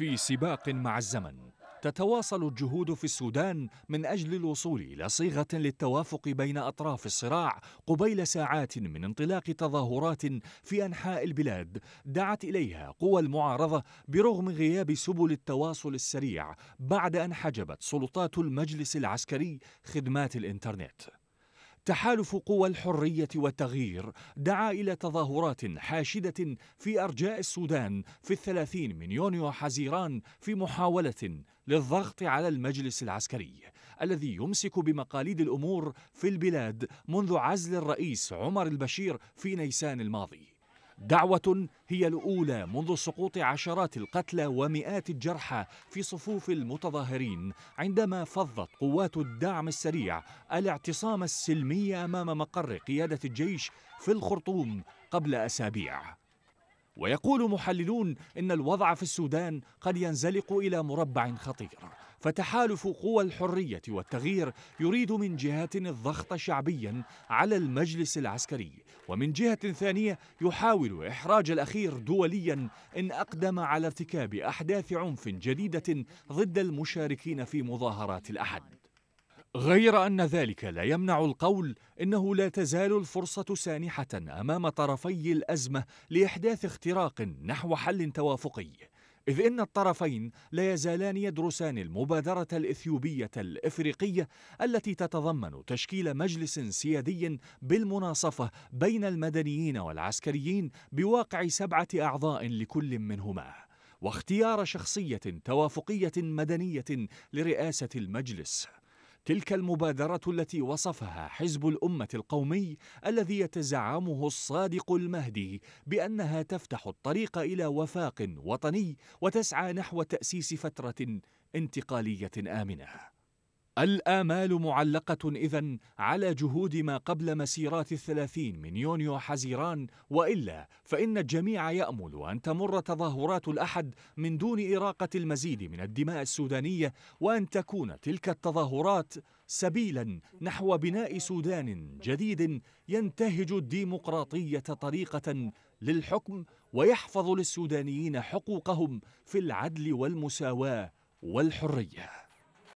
في سباق مع الزمن تتواصل الجهود في السودان من أجل الوصول إلى صيغة للتوافق بين أطراف الصراع قبيل ساعات من انطلاق تظاهرات في أنحاء البلاد دعت إليها قوى المعارضة برغم غياب سبل التواصل السريع بعد أن حجبت سلطات المجلس العسكري خدمات الإنترنت تحالف قوى الحريه والتغيير دعا الى تظاهرات حاشده في ارجاء السودان في الثلاثين من يونيو حزيران في محاوله للضغط على المجلس العسكري الذي يمسك بمقاليد الامور في البلاد منذ عزل الرئيس عمر البشير في نيسان الماضي دعوة هي الأولى منذ سقوط عشرات القتلى ومئات الجرحى في صفوف المتظاهرين عندما فضت قوات الدعم السريع الاعتصام السلمي أمام مقر قيادة الجيش في الخرطوم قبل أسابيع ويقول محللون ان الوضع في السودان قد ينزلق الى مربع خطير فتحالف قوى الحريه والتغيير يريد من جهه الضغط شعبيا على المجلس العسكري ومن جهه ثانيه يحاول احراج الاخير دوليا ان اقدم على ارتكاب احداث عنف جديده ضد المشاركين في مظاهرات الاحد غير أن ذلك لا يمنع القول إنه لا تزال الفرصة سانحة أمام طرفي الأزمة لإحداث اختراق نحو حل توافقي إذ إن الطرفين لا يزالان يدرسان المبادرة الإثيوبية الإفريقية التي تتضمن تشكيل مجلس سيادي بالمناصفة بين المدنيين والعسكريين بواقع سبعة أعضاء لكل منهما واختيار شخصية توافقية مدنية لرئاسة المجلس تلك المبادرة التي وصفها حزب الأمة القومي الذي يتزعمه الصادق المهدي بأنها تفتح الطريق إلى وفاق وطني وتسعى نحو تأسيس فترة انتقالية آمنة الآمال معلقة إذا على جهود ما قبل مسيرات الثلاثين من يونيو حزيران وإلا فإن الجميع يأمل أن تمر تظاهرات الأحد من دون إراقة المزيد من الدماء السودانية وأن تكون تلك التظاهرات سبيلا نحو بناء سودان جديد ينتهج الديمقراطية طريقة للحكم ويحفظ للسودانيين حقوقهم في العدل والمساواة والحريه